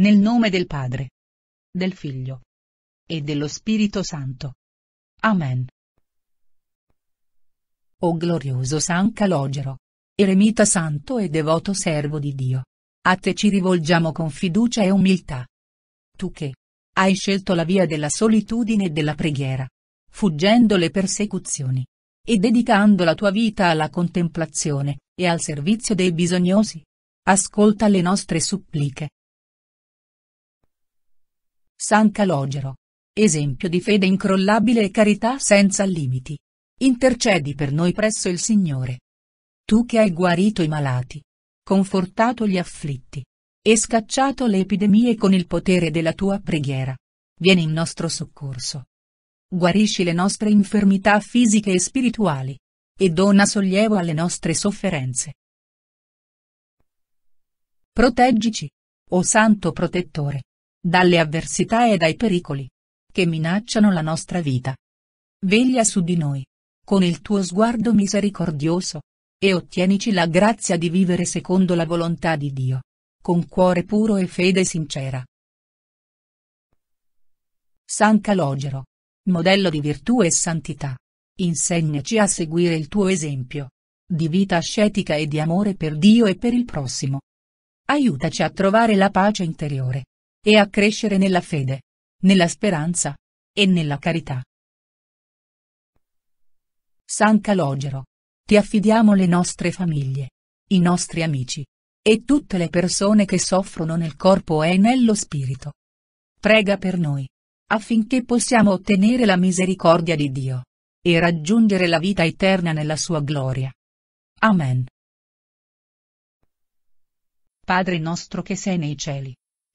Nel nome del Padre, del Figlio e dello Spirito Santo. Amen. O glorioso San Calogero, eremita santo e devoto servo di Dio, a te ci rivolgiamo con fiducia e umiltà. Tu che hai scelto la via della solitudine e della preghiera, fuggendo le persecuzioni, e dedicando la tua vita alla contemplazione e al servizio dei bisognosi. Ascolta le nostre suppliche San Calogero. Esempio di fede incrollabile e carità senza limiti. Intercedi per noi presso il Signore. Tu che hai guarito i malati, confortato gli afflitti e scacciato le epidemie con il potere della tua preghiera. Vieni in nostro soccorso. Guarisci le nostre infermità fisiche e spirituali e dona sollievo alle nostre sofferenze. Proteggici, o Santo Protettore dalle avversità e dai pericoli che minacciano la nostra vita. Veglia su di noi, con il tuo sguardo misericordioso, e ottienici la grazia di vivere secondo la volontà di Dio, con cuore puro e fede sincera. San Calogero, modello di virtù e santità, insegnaci a seguire il tuo esempio, di vita ascetica e di amore per Dio e per il prossimo. Aiutaci a trovare la pace interiore e a crescere nella fede, nella speranza e nella carità. San Calogero. Ti affidiamo le nostre famiglie, i nostri amici e tutte le persone che soffrono nel corpo e nello spirito. Prega per noi, affinché possiamo ottenere la misericordia di Dio e raggiungere la vita eterna nella sua gloria. Amen. Padre nostro che sei nei cieli